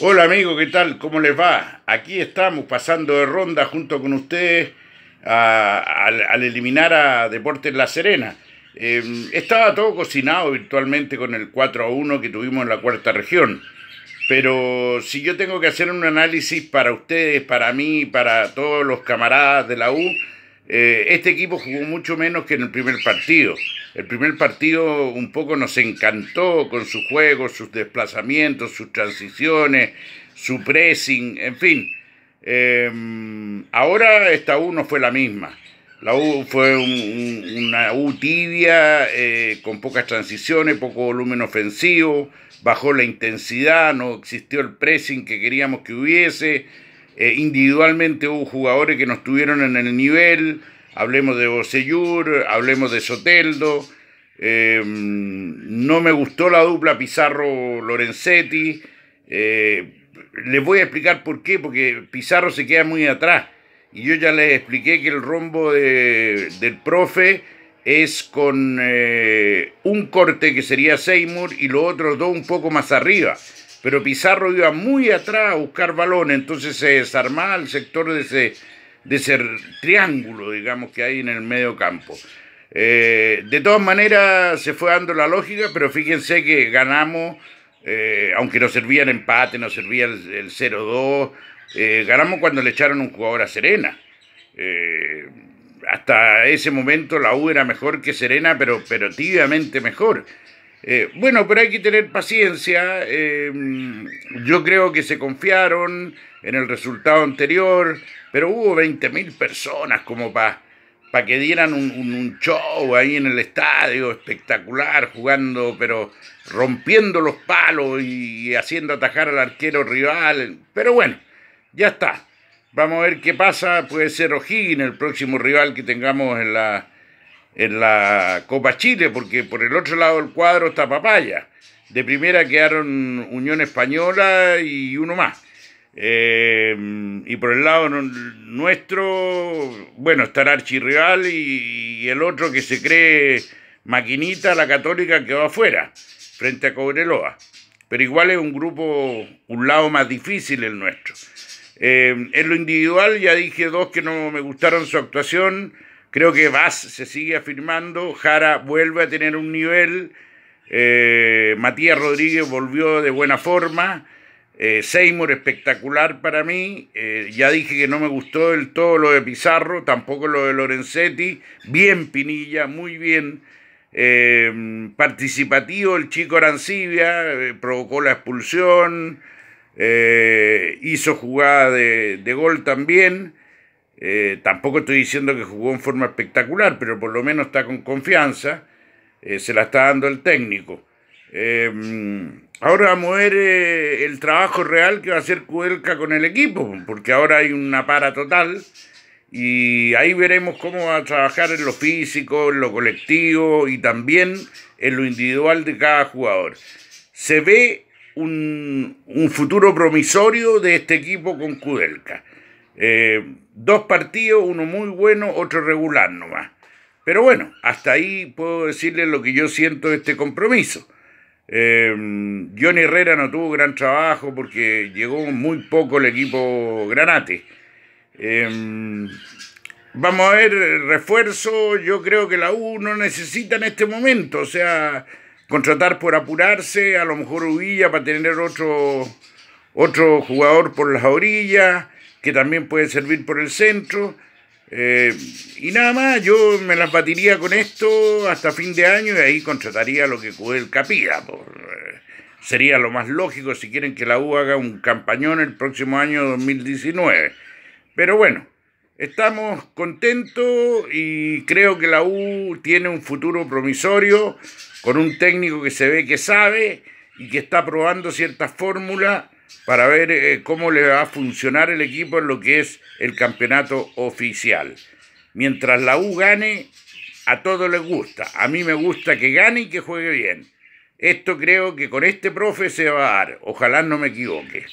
Hola amigo, ¿qué tal? ¿Cómo les va? Aquí estamos pasando de ronda junto con ustedes al eliminar a Deportes La Serena. Em, estaba todo cocinado virtualmente con el 4 a 1 que tuvimos en la cuarta región. Pero si yo tengo que hacer un análisis para ustedes, para mí, para todos los camaradas de la U, eh, este equipo jugó mucho menos que en el primer partido. El primer partido un poco nos encantó con sus juegos, sus desplazamientos, sus transiciones, su pressing, en fin. Em, ahora esta U no fue la misma. La U fue una U tibia, eh, con pocas transiciones, poco volumen ofensivo, bajó la intensidad, no existió el pressing que queríamos que hubiese. Eh, individualmente hubo jugadores que no estuvieron en el nivel, hablemos de Bocellur, hablemos de Soteldo, eh, no me gustó la dupla Pizarro-Lorenzetti, eh, les voy a explicar por qué, porque Pizarro se queda muy atrás. Y yo ya les expliqué que el rombo del profe es con un corte que sería Seymour y los otros dos un poco más arriba pero Pizarro iba muy atrás a buscar balón. entonces se desarmaba el sector de ese, de triángulo, digamos, que hay en el medio campo. Eh, de todas maneras, se fue dando la lógica, pero fíjense que ganamos, eh, aunque no servía el empate, no servía el, 0-2, eh, ganamos cuando le echaron un jugador a Serena. hasta ese momento la U era mejor que Serena, pero, pero tibiamente mejor. Eh, bueno, pero hay que tener paciencia. Eh, yo creo que se confiaron en el resultado anterior, pero hubo 20.000 personas como para que dieran un, un, show ahí en el estadio, espectacular, jugando, pero rompiendo los palos y haciendo atajar al arquero rival. Pero bueno, ya está. Vamos a ver qué pasa. Puede ser O'Higgins el próximo rival que tengamos en la en la Copa Chile, porque por el otro lado del cuadro está Papaya. De primera quedaron Unión Española y uno más. Eh, y por el lado nuestro, bueno, está Archirreal archirrival y, el otro que se cree maquinita, la católica, que va afuera, frente a Cobreloa. Pero igual es un grupo, un lado más difícil el nuestro. Eh, en lo individual ya dije dos que no me gustaron su actuación. Creo que Vaz se sigue afirmando, Jara vuelve a tener un nivel, eh, Matías Rodríguez volvió de buena forma, eh, Seymour espectacular para mí, eh, ya dije que no me gustó del todo lo de Pizarro, tampoco lo de Lorenzetti, bien Pinilla, muy bien. participativo el chico Arancibia, provocó la expulsión, hizo jugada de gol también. Eh, tampoco estoy diciendo que jugó en forma espectacular, pero por lo menos está con confianza. Eh, se la está dando el técnico. Em, ahora vamos a ver eh, el trabajo real que va a hacer Kudelka con el equipo, porque ahora hay una para total. Y ahí veremos cómo va a trabajar en lo físico, en lo colectivo y también en lo individual de cada jugador. Se ve un, un futuro promisorio de este equipo con Kudelka. Eh, Dos partidos, uno muy bueno, otro regular nomás. Pero bueno, hasta ahí puedo decirles lo que yo siento de este compromiso. Em, Johnny Herrera no tuvo gran trabajo porque llegó muy poco el equipo Granate. Em, vamos a ver, refuerzo, yo creo que la U no necesita en este momento, o sea, contratar por apurarse, a lo mejor Uvilla para tener otro, otro jugador por las orillas que también puede servir por el centro. Eh, y nada más, yo me las batiría con esto hasta fin de año y ahí contrataría lo que el capilla. Eh, sería lo más lógico si quieren que la U haga un campañón el próximo año 2019. Pero bueno, estamos contentos y creo que la U tiene un futuro promisorio con un técnico que se ve que sabe y que está probando ciertas fórmulas para ver eh, cómo le va a funcionar el equipo en lo que es el campeonato oficial. Mientras la U gane, a todos les gusta. A mí me gusta que gane y que juegue bien. Esto creo que con este profe se va a dar. Ojalá no me equivoque.